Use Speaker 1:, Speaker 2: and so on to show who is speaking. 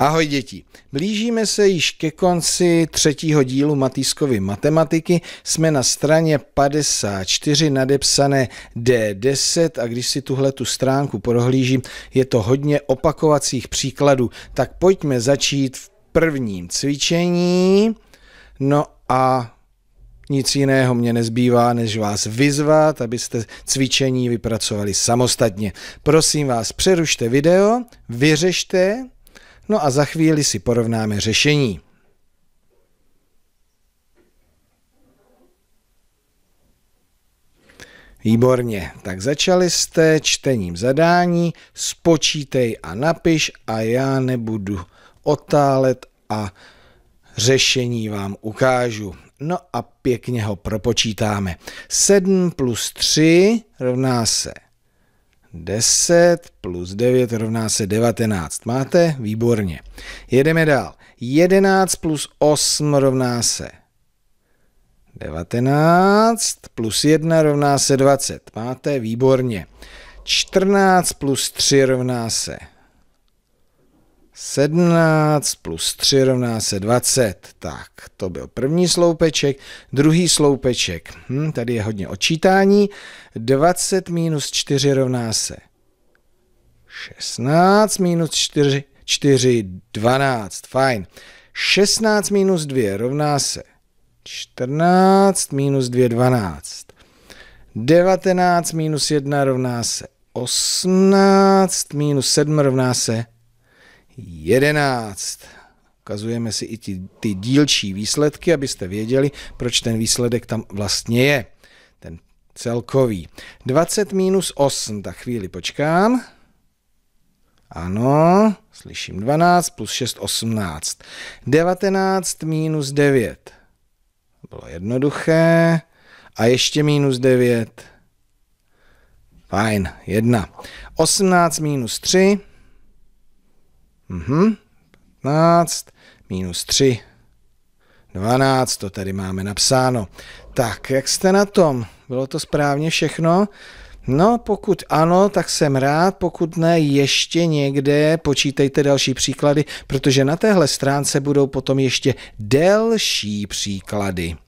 Speaker 1: Ahoj děti. Blížíme se již ke konci třetího dílu Matýskovy matematiky. Jsme na straně 54 nadepsané D10 a když si tuhle tu stránku prohlížím, je to hodně opakovacích příkladů. Tak pojďme začít v prvním cvičení. No a nic jiného mě nezbývá, než vás vyzvat, abyste cvičení vypracovali samostatně. Prosím vás, přerušte video, vyřešte No a za chvíli si porovnáme řešení. Výborně, tak začali jste čtením zadání, spočítej a napiš a já nebudu otálet a řešení vám ukážu. No a pěkně ho propočítáme. 7 plus 3 rovná se 10 plus 9 rovná se 19. Máte? Výborně. Jedeme dál. 11 plus 8 rovná se 19 plus 1 rovná se 20. Máte? Výborně. 14 plus 3 rovná se 17 plus 3 rovná se 20. Tak, to byl první sloupeček. Druhý sloupeček, hm, tady je hodně odčítání. 20 minus 4 rovná se 16 minus 4, 4, 12, fajn. 16 minus 2 rovná se 14 minus 2, 12. 19 minus 1 rovná se 18, minus 7 rovná se 11. Ukazujeme si i ty, ty dílčí výsledky, abyste věděli, proč ten výsledek tam vlastně je. Ten celkový. 20 minus 8, tak chvíli počkám. Ano, slyším 12 plus 6, 18. 19 minus 9. Bylo jednoduché. A ještě minus 9. Fajn, 1. 18 minus 3. Mhm. 15 minus 3. 12, to tady máme napsáno. Tak, jak jste na tom? Bylo to správně všechno? No, pokud ano, tak jsem rád, pokud ne, ještě někde počítejte další příklady, protože na téhle stránce budou potom ještě delší příklady.